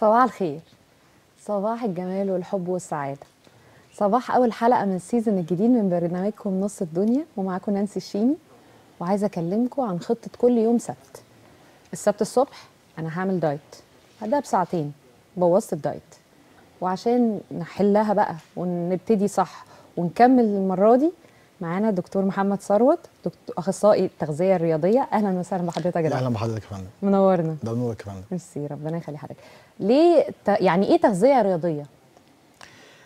صباح الخير صباح الجمال والحب والسعادة صباح أول حلقة من السيزون الجديد من برنامجكم نص الدنيا ومعاكم نانسي الشيمي وعايزة أكلمكم عن خطة كل يوم سبت السبت الصبح أنا هعمل دايت بعدها بساعتين بوظت الدايت وعشان نحلها بقى ونبتدي صح ونكمل المرة دي معانا دكتور محمد ثروت دكتور اخصائي التغذيه الرياضيه اهلا وسهلا بحضرتك يا اهلا بحضرتك يا فندم منورنا ده منورك يا فندم ميرسي ربنا يخلي حضرتك ليه يعني ايه تغذيه رياضيه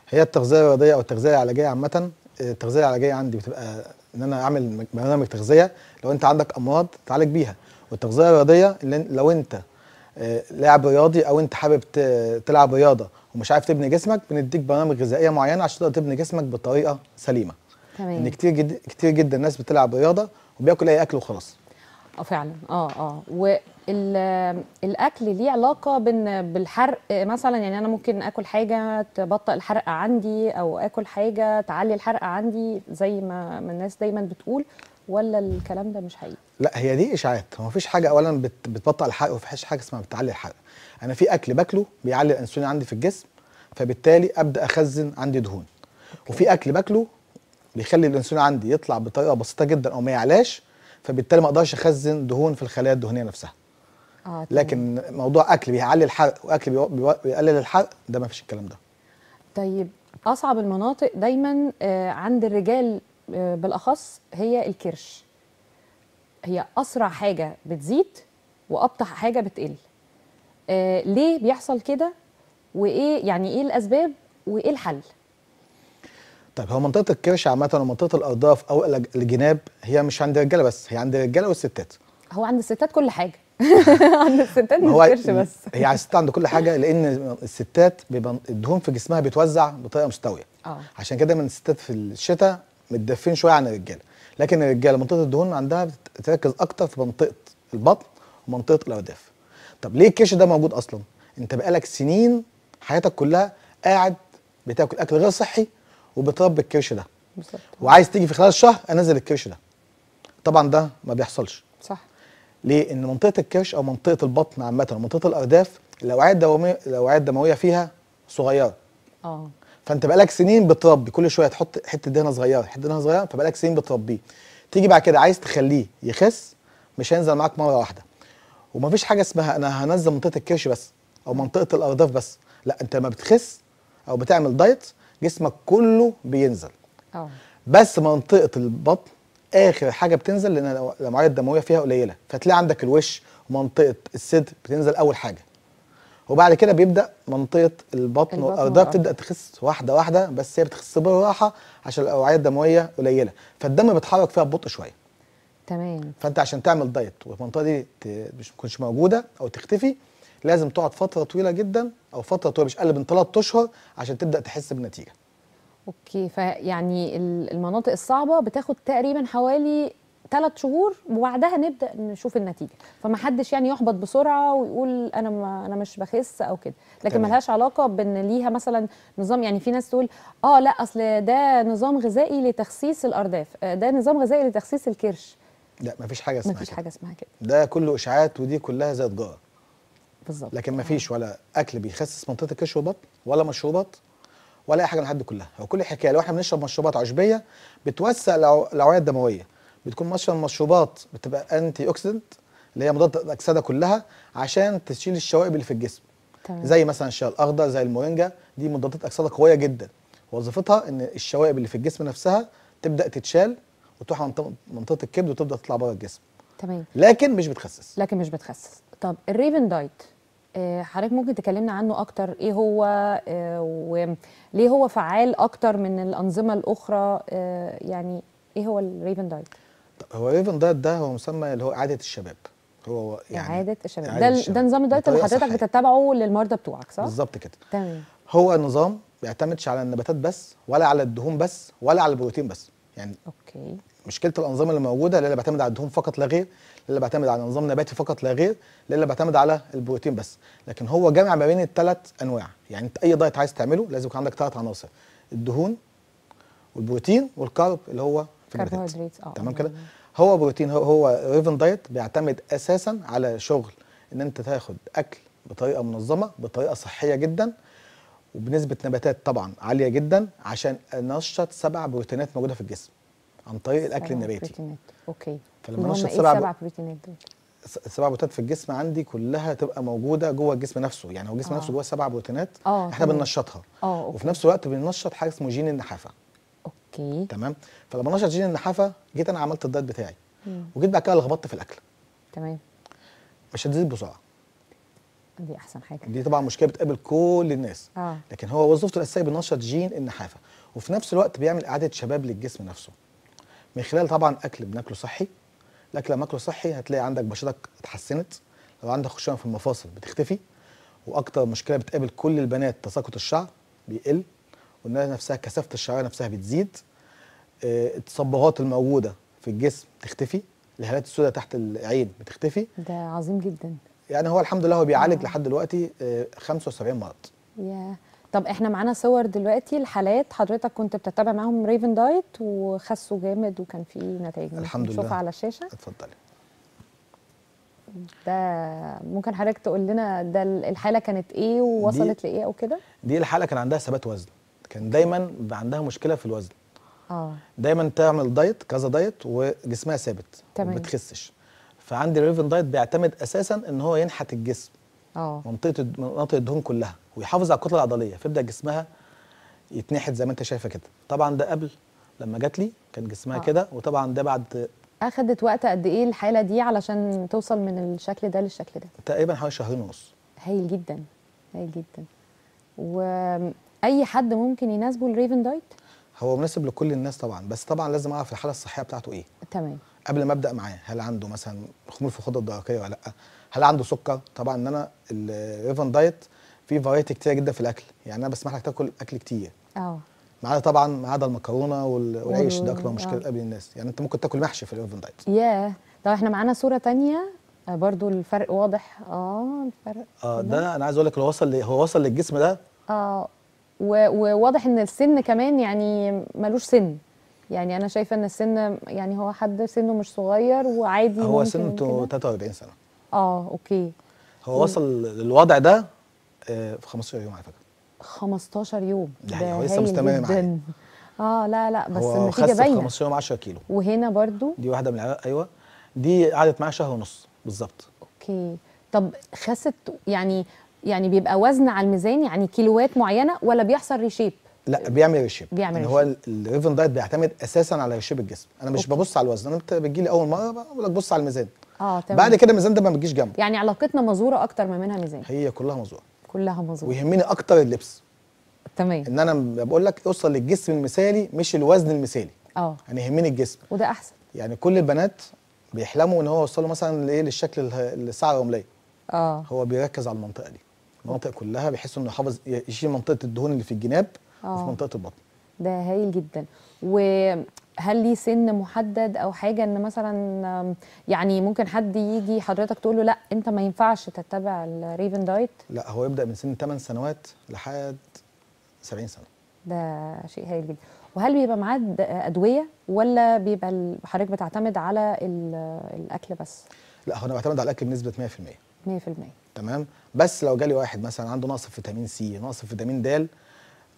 هي التغذيه الرياضيه او التغذيه العلاجيه عامه التغذيه العلاجيه عندي بتبقى ان انا اعمل برنامج تغذيه لو انت عندك امراض تعالج بيها والتغذيه الرياضيه لو انت آه، لاعب رياضي او انت حابب تلعب رياضه ومش عارف تبني جسمك بنديك برامج غذائيه معينه عشان تقدر تبني جسمك بطريقه سليمه تمام. ان كتير جد كتير جدا ناس بتلعب رياضه وبياكل اي اكل وخلاص اه فعلا اه اه والاكل ليه علاقه بالحرق مثلا يعني انا ممكن اكل حاجه تبطئ الحرق عندي او اكل حاجه تعلي الحرق عندي زي ما الناس دايما بتقول ولا الكلام ده مش حقيقي؟ لا هي دي اشاعات هو مفيش حاجه اولا بتبطئ الحرق ومفيش حاجه اسمها بتعلي الحرق انا في اكل باكله بيعلي الانسولين عندي في الجسم فبالتالي ابدا اخزن عندي دهون أوكي. وفي اكل باكله بيخلي الانسولين عندي يطلع بطريقه بسيطه جدا او ما يعلاش فبالتالي ما اقدرش اخزن دهون في الخلايا الدهنيه نفسها آه، لكن موضوع اكل بيعلي الحرق واكل بيقلل الحرق ده ما فيش الكلام ده طيب اصعب المناطق دايما آه، عند الرجال آه، بالاخص هي الكرش هي اسرع حاجه بتزيد وابطح حاجه بتقل آه، ليه بيحصل كده وايه يعني ايه الاسباب وايه الحل طيب هو منطقه الكرش عامه ومنطقه الارداف او الجناب هي مش عند الرجاله بس هي عند الرجاله والستات هو عند الستات كل حاجه عند الستات مش الكرش بس هي عند الستات عند كل حاجه لان الستات بيبقى الدهون في جسمها بيتوزع بطريقه مستويه اه عشان كده من الستات في الشتاء متدفين شويه عن الرجاله لكن الرجاله منطقه الدهون عندها بتركز اكتر في منطقه البطن ومنطقه الارداف طب ليه الكرش ده موجود اصلا انت بقالك سنين حياتك كلها قاعد بتاكل اكل غير صحي وبتربي الكرش ده بالظبط وعايز تيجي في خلال الشهر انزل الكرش ده طبعا ده ما بيحصلش صح ليه ان منطقه الكرش او منطقه البطن عامه ومنطقه الارداف الاوعيه الدمويه الاوعيه الدمويه فيها صغيره اه فانت بقالك سنين بتربي كل شويه تحط حته دهنه صغيره حته دهنه صغيره فبقالك سنين بتربيه تيجي بعد كده عايز تخليه يخس مش هينزل معاك مره واحده ومفيش حاجه اسمها انا هنزل منطقه الكرش بس او منطقه الارداف بس لا انت لما بتخس او بتعمل دايت جسمك كله بينزل أوه. بس منطقه البطن اخر حاجه بتنزل لان الامعاء الدمويه فيها قليله فتلاقي عندك الوش ومنطقه الصدر بتنزل اول حاجه وبعد كده بيبدا منطقه البطن والارضيه أه. بتبدا تخس واحده واحده بس هي بتخس بالراحه عشان الاوعيه الدمويه قليله فالدم بيتحرك فيها ببطء شويه تمام فانت عشان تعمل دايت والمنطقه دي مش تكونش موجوده او تختفي لازم تقعد فتره طويله جدا او فتره طويله مش اقل من ثلاث اشهر عشان تبدا تحس بنتيجه اوكي فيعني المناطق الصعبه بتاخد تقريبا حوالي ثلاث شهور وبعدها نبدا نشوف النتيجه فما حدش يعني يحبط بسرعه ويقول انا ما انا مش بخس او كده لكن ملهاش علاقه بان ليها مثلا نظام يعني في ناس تقول اه لا اصل ده نظام غذائي لتخسيس الارداف آه ده نظام غذائي لتخسيس الكرش لا مفيش حاجه اسمها مفيش كده. حاجه اسمها كده ده كله اشاعات ودي كلها زي تجاره بالظبط لكن ما آه. فيش ولا اكل بيخسس منطقه الكش والبطن ولا مشروبات ولا اي حاجه من الحاجات كلها هو كل الحكايه لو احنا بنشرب مشروبات عشبيه بتوسع الاوعيه الدمويه بتكون مثلا مشروبات بتبقى انتي اوكسيدنت اللي هي مضاد الأكسدة كلها عشان تشيل الشوائب اللي في الجسم طبعا. زي مثلا الشاي الأخضر زي المورينجا دي مضادات أكسدة قوية جدا وظيفتها إن الشوائب اللي في الجسم نفسها تبدأ تتشال وتروح منطقة الكبد وتبدأ تطلع بره الجسم تمام لكن مش بتخسس لكن مش بتخسس طب الريفن دايت آه، حضرتك ممكن تكلمنا عنه اكتر ايه هو آه، وليه هو فعال اكتر من الانظمه الاخرى آه، يعني ايه هو الريفن دايت هو الريفن دايت ده هو مسمى اللي هو اعاده الشباب هو يعني اعاده الشباب ده الشباب. ده نظام الدايت اللي حضرتك بتتبعه للمرضى بتوعك صح بالظبط كده تمام هو نظام بيعتمدش على النباتات بس ولا على الدهون بس ولا على البروتين بس يعني اوكي مشكله الانظمه اللي موجوده اللي بتعتمد على الدهون فقط لا غير لا بعتمد على نظام نباتي فقط لا غير لا بعتمد على البروتين بس لكن هو جامع ما بين الثلاث انواع يعني انت اي دايت عايز تعمله لازم يكون عندك ثلاث عناصر الدهون والبروتين والكارب اللي هو في النباتات آه. تمام كده هو بروتين هو, هو ريفن دايت بيعتمد اساسا على شغل ان انت تاخد اكل بطريقه منظمه بطريقه صحيه جدا وبنسبه نباتات طبعا عاليه جدا عشان نشط سبع بروتينات موجوده في الجسم عن طريق الاكل النباتي اوكي فلما نشط سبع إيه سبع بروتينات دول السبع بروتينات في الجسم عندي كلها تبقى موجوده جوه الجسم نفسه يعني هو الجسم آه. نفسه جوه سبع بروتينات آه. احنا بننشطها آه. وفي نفس الوقت بننشط حاجه اسمه جين النحافه اوكي تمام فلما نشط جين النحافه جيت انا عملت الدايت بتاعي وجيت بعد كده لخبطت في الاكل تمام مش هتزيد بسرعه دي احسن حاجه دي طبعا مشكله بتقابل كل الناس آه. لكن هو وظيفته الاساسيه بنشط جين النحافه وفي نفس الوقت بيعمل اعاده شباب للجسم نفسه من خلال طبعا اكل بناكله صحي الاكل لما اكله صحي هتلاقي عندك بشرتك اتحسنت لو عندك خشونه في المفاصل بتختفي واكتر مشكله بتقابل كل البنات تساقط الشعر بيقل والناس نفسها كثافه الشعر نفسها بتزيد آه، التصبغات الموجوده في الجسم تختفي الهالات السوداء تحت العين بتختفي ده عظيم جدا يعني هو الحمد لله هو بيعالج آه. لحد دلوقتي 75 آه، مرض ياه yeah. طب احنا معانا صور دلوقتي لحالات حضرتك كنت بتتابع معاهم ريفن دايت وخسوا جامد وكان في نتائج الحمد لله على الشاشه اتفضلي ده ممكن حضرتك تقول لنا ده الحاله كانت ايه ووصلت لايه او كده دي الحاله كان عندها ثبات وزن كان دايما عندها مشكله في الوزن اه دايما تعمل دايت كذا دايت وجسمها ثابت تمام ما بتخسش فعندي الريفن دايت بيعتمد اساسا ان هو ينحت الجسم اه منطقه مناطق الدهون كلها ويحافظ على الكتله العضليه فيبدا جسمها يتنحت زي ما انت شايفه كده طبعا ده قبل لما جات لي كان جسمها آه. كده وطبعا ده بعد اخذت وقت قد ايه الحاله دي علشان توصل من الشكل ده للشكل ده تقريبا حوالي شهرين ونص هايل جدا هايل جدا واي حد ممكن يناسبه الريفن دايت هو مناسب لكل الناس طبعا بس طبعا لازم اعرف الحاله الصحيه بتاعته ايه تمام قبل ما ابدا معاه هل عنده مثلا خمول في الخطه الدرقيه ولا لا هل عنده سكر طبعا ان انا الريفن دايت في فرايتي كتير جدا في الاكل يعني انا بسمح لك تاكل اكل كتير اه ما عدا طبعا ما عدا المكرونه والعيش ده اكبر آه. مشكله قبل الناس يعني انت ممكن تاكل محشي في الريفن دايت ياه طب احنا معانا صوره تانية آه، برضو الفرق واضح اه الفرق اه ده انا عايز اقول لك هو وصل هو وصل للجسم ده اه وواضح ان السن كمان يعني ملوش سن يعني انا شايفه ان السن يعني هو حد سنه مش صغير وعادي هو سنه 43 سنه اه اوكي هو وصل للوضع ده آه، في 15 يوم على فكره 15 يوم يعني هو لسه مستمر جدا اه لا لا بس هو النتيجه باينه 15 يوم 10 كيلو وهنا برضو دي واحده من ايوه دي قعدت معايا شهر ونص بالظبط اوكي طب خست يعني يعني بيبقى وزن على الميزان يعني كيلوات معينه ولا بيحصل ريشيب لا آه، بيعمل ريشيب بيعمل يعني هو الريفن دايت بيعتمد اساسا على ريشيب الجسم انا مش أوكي. ببص على الوزن انا انت بتجي لي اول مره بقول لك بص على الميزان اه تمام بعد كده الميزان ده ما بتجيش جنبه يعني علاقتنا مزوره اكتر ما منها ميزان هي كلها مزوره كلها مزوره ويهمني اكتر اللبس تمام ان انا بقول لك اوصل للجسم المثالي مش الوزن المثالي اه يعني يهمني الجسم وده احسن يعني كل البنات بيحلموا ان هو يوصلوا مثلا لايه للشكل الساعه الرمليه اه هو بيركز على المنطقه دي المنطقه كلها بيحس انه يحافظ يشيل منطقه الدهون اللي في الجناب في آه. منطقه البطن ده هايل جدا وهل ليه سن محدد او حاجه ان مثلا يعني ممكن حد يجي حضرتك تقول له لا انت ما ينفعش تتبع الريفن دايت لا هو يبدا من سن 8 سنوات لحد 70 سنه ده شيء هايل جدا وهل بيبقى معاه ادويه ولا بيبقى حضرتك بتعتمد على الاكل بس لا هو انا بعتمد على الاكل بنسبه 100% 100% تمام بس لو جالي واحد مثلا عنده نقص في فيتامين سي نقص في فيتامين د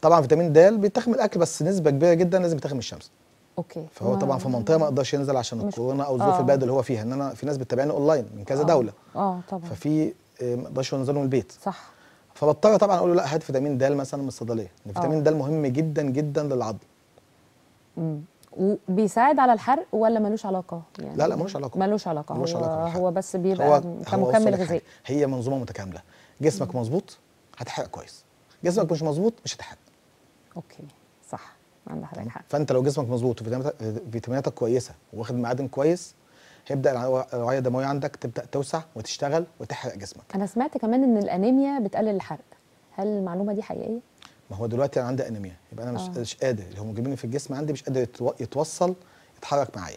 طبعا فيتامين د بيتاخد من الاكل بس نسبه كبيره جدا لازم يتاخد من الشمس اوكي فهو طبعا في منطقه ما يقدرش ينزل عشان الكورونا او الظروف آه. البلد اللي هو فيها ان انا في ناس بتتابعني اونلاين من كذا آه. دوله اه طبعا ففي آه، ما يقدرش ينزلوا من البيت صح فبضطر طبعا اقول له لا هات فيتامين د مثلا من الصيدليه آه. فيتامين د مهم جدا جدا للعضل امم وبيساعد على الحرق ولا ملوش علاقه يعني لا لا ملوش علاقه ملوش علاقه ملوش هو, هو بس بيبقى هو كمكمل غذائي هي منظومه متكامله جسمك مظبوط هتحرق كويس جسمك مش مظبوط مش هتحرق اوكي صح عندها حق فانت لو جسمك مظبوط وفيتاميناتك كويسه واخد معادن كويس هيبدا الرعايه الدمويه عندك تبدا توسع وتشتغل وتحرق جسمك انا سمعت كمان ان الانيميا بتقلل الحرق هل المعلومه دي حقيقيه ما هو دلوقتي انا عندي انيميا يبقى انا مش, آه. قادر الهيموجلوبين في الجسم عندي مش قادر يتوصل يتحرك معايا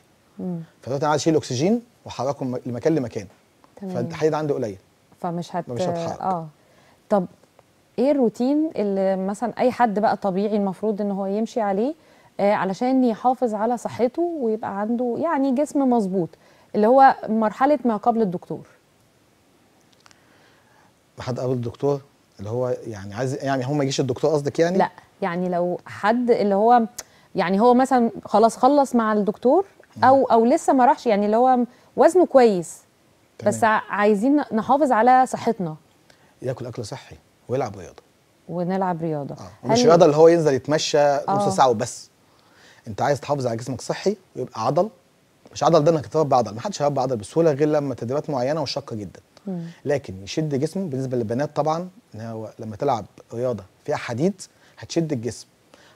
فدلوقتي انا عايز اشيل اكسجين واحركه لمكان لمكان تمام فالحديد عندي قليل فمش هت مش هتحرك اه طب ايه الروتين اللي مثلا اي حد بقى طبيعي المفروض ان هو يمشي عليه آه، علشان يحافظ على صحته ويبقى عنده يعني جسم مظبوط اللي هو مرحله ما قبل الدكتور لحد قبل الدكتور اللي هو يعني عايز يعني هو ما يجيش الدكتور قصدك يعني لا يعني لو حد اللي هو يعني هو مثلا خلاص خلص مع الدكتور او او لسه ما راحش يعني اللي هو وزنه كويس تمام. بس عايزين نحافظ على صحتنا ياكل اكل صحي ويلعب رياضه ونلعب رياضه آه. مش رياضه اللي هو ينزل يتمشى نص آه. ساعه وبس انت عايز تحافظ على جسمك صحي ويبقى عضل مش عضل ده انك تربى عضل ما حدش هيربى عضل بسهوله غير لما تدريبات معينه وشاقه جدا لكن يشد جسمه بالنسبه للبنات طبعا ان هو لما تلعب رياضه فيها حديد هتشد الجسم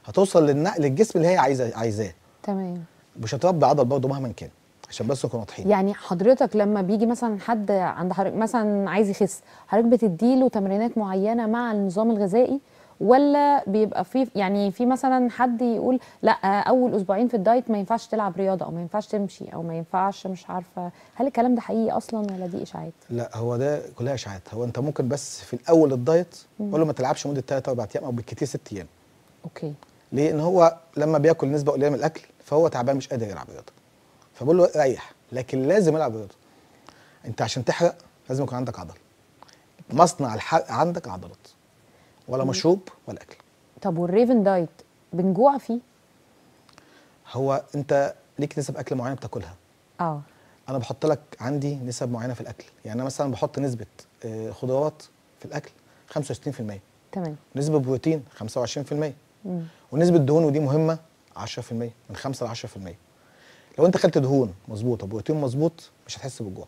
هتوصل للنقل الجسم اللي هي عايزه عايزاه تمام مش هتربي عضل برضه مهما كان عشان بس نكون واضحين يعني حضرتك لما بيجي مثلا حد عند حضرتك مثلا عايز يخس حضرتك بتديله تمرينات معينه مع النظام الغذائي ولا بيبقى في يعني في مثلا حد يقول لا اول اسبوعين في الدايت ما ينفعش تلعب رياضه او ما ينفعش تمشي او ما ينفعش مش عارفه هل الكلام ده حقيقي اصلا ولا دي اشاعات لا هو ده كلها اشاعات هو انت ممكن بس في الاول الدايت قول له ما تلعبش مده 3 4 ايام او بالكتير 6 ايام اوكي ليه ان هو لما بياكل نسبه قليله من الاكل فهو تعبان مش قادر يلعب رياضه فبقول له ريح لكن لازم العب رياضه انت عشان تحرق لازم يكون عندك عضل مصنع الحرق عندك عضلات ولا مشروب ولا اكل طب والريفن دايت بنجوع فيه هو انت ليك نسب اكل معينه بتاكلها اه انا بحط لك عندي نسب معينه في الاكل يعني انا مثلا بحط نسبه آه، خضروات في الاكل 65% تمام نسبه بروتين 25% مم. ونسبه دهون ودي مهمه 10% من 5 ل 10% لو انت اكلت دهون مظبوطه بروتين مظبوط مش هتحس بالجوع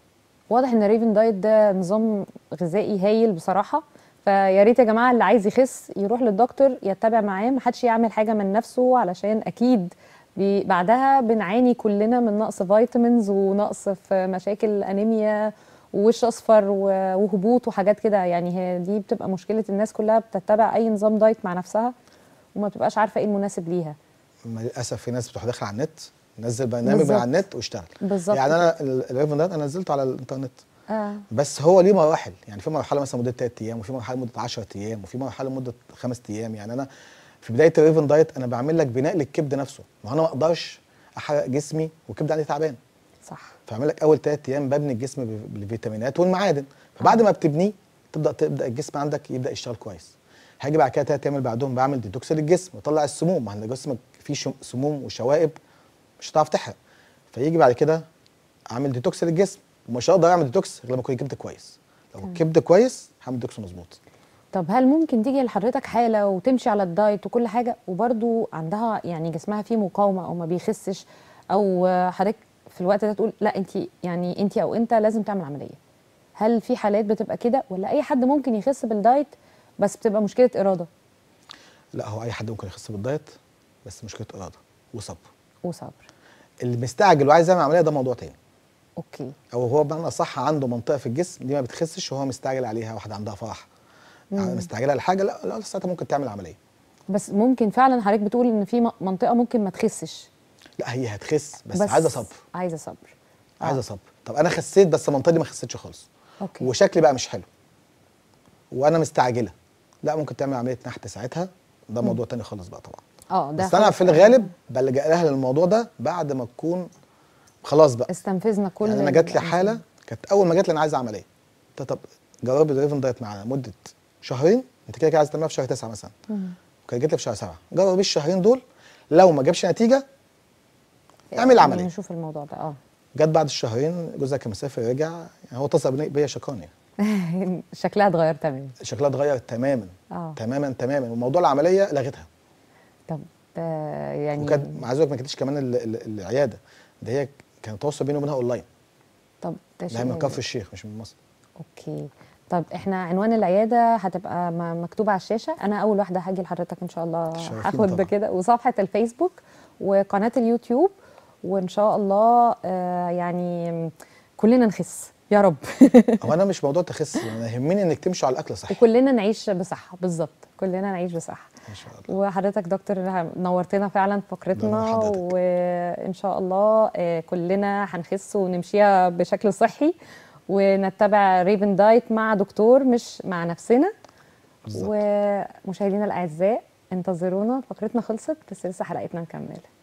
واضح ان ريفن دايت ده نظام غذائي هايل بصراحه فيا ريت يا جماعه اللي عايز يخس يروح للدكتور يتبع معاه محدش يعمل حاجه من نفسه علشان اكيد بعدها بنعاني كلنا من نقص فيتامينز ونقص في مشاكل انيميا ووش اصفر وهبوط وحاجات كده يعني هي دي بتبقى مشكله الناس كلها بتتبع اي نظام دايت مع نفسها وما بتبقاش عارفه ايه المناسب ليها للاسف في ناس بتروح داخله على النت نزل برنامج من على النت واشتغل بالظبط يعني انا الريفن ده انا نزلته على الانترنت آه. بس هو ليه مراحل يعني في مرحله مثلا مده 3 ايام وفي مرحله مده 10 ايام وفي مرحله مده 5 ايام يعني انا في بدايه الريفن دايت انا بعمل لك بناء للكبد نفسه ما انا ما اقدرش احرق جسمي والكبد عندي تعبان صح فاعمل لك اول 3 ايام ببني الجسم بالفيتامينات والمعادن فبعد آه. ما بتبنيه تبدا تبدا الجسم عندك يبدا يشتغل كويس هاجي بعد كده تلات ايام بعدهم بعمل ديتوكس للجسم واطلع السموم ما احنا جسمك فيه سموم وشوائب مش هتعرف تحرق فيجي بعد كده اعمل ديتوكس للجسم ومش هقدر اعمل ديتوكس غير لما اكون الكبد كويس لو الكبد كويس هعمل ديتوكس مظبوط طب هل ممكن تيجي لحضرتك حاله وتمشي على الدايت وكل حاجه وبرده عندها يعني جسمها فيه مقاومه او ما بيخسش او حضرتك في الوقت ده تقول لا انت يعني انت او انت لازم تعمل عمليه هل في حالات بتبقى كده ولا اي حد ممكن يخس بالدايت بس بتبقى مشكله اراده لا هو اي حد ممكن يخس بالدايت بس مشكله اراده وصبر وصبر اللي مستعجل وعايز يعمل عمليه ده موضوع تاني اوكي او هو بمعنى صح عنده منطقه في الجسم دي ما بتخسش وهو مستعجل عليها واحده عندها فرح يعني مستعجله على حاجه لا لا ساعتها ممكن تعمل عمليه بس ممكن فعلا حضرتك بتقول ان في منطقه ممكن ما تخسش لا هي هتخس بس, بس عايزه صبر عايزه صبر آه. عايزه صبر طب انا خسيت بس المنطقه دي ما خسيتش خالص اوكي وشكلي بقى مش حلو وانا مستعجله لا ممكن تعمل عمليه نحت ساعتها ده موضوع تاني خالص بقى طبعا اه ده بس انا في الغالب بلجأ لها للموضوع ده بعد ما تكون خلاص بقى استنفذنا كل يعني انا جات لي حاله كانت اول ما جات لي انا عايز عمليه طب جربي دريفن دايت معانا مده شهرين انت كده كده عايز تعملها في شهر تسعه مثلا وكانت جات لي في شهر سبعه جربي الشهرين دول لو ما جابش نتيجه اعمل يعني عمليه نشوف الموضوع ده اه جت بعد الشهرين جوزها كان مسافر رجع يعني هو اتصل بيا شكرني شكلها اتغير تماما شكلها اتغير تماما آه. تماما تماما وموضوع العمليه لغتها آه، يعني وكانت عايز ما كانتش كمان العياده ده هي كان التواصل بيني وبينها اونلاين طب ده شيء من كفر الشيخ مش من مصر اوكي طب احنا عنوان العياده هتبقى مكتوبه على الشاشه انا اول واحده هاجي لحضرتك ان شاء الله هاخد بكده وصفحه الفيسبوك وقناه اليوتيوب وان شاء الله آه، يعني كلنا نخس يا رب هو انا مش موضوع تخس انا يعني يهمني انك تمشي على الاكل صح وكلنا نعيش بصحه بالظبط كلنا نعيش بصحه ان شاء الله وحضرتك دكتور نورتنا فعلا فقرتنا وان شاء الله آه، كلنا هنخس ونمشيها بشكل صحي ونتبع ريفن دايت مع دكتور مش مع نفسنا بالزبط. ومشاهدينا الاعزاء انتظرونا فقرتنا خلصت بس لسه حلقتنا مكمله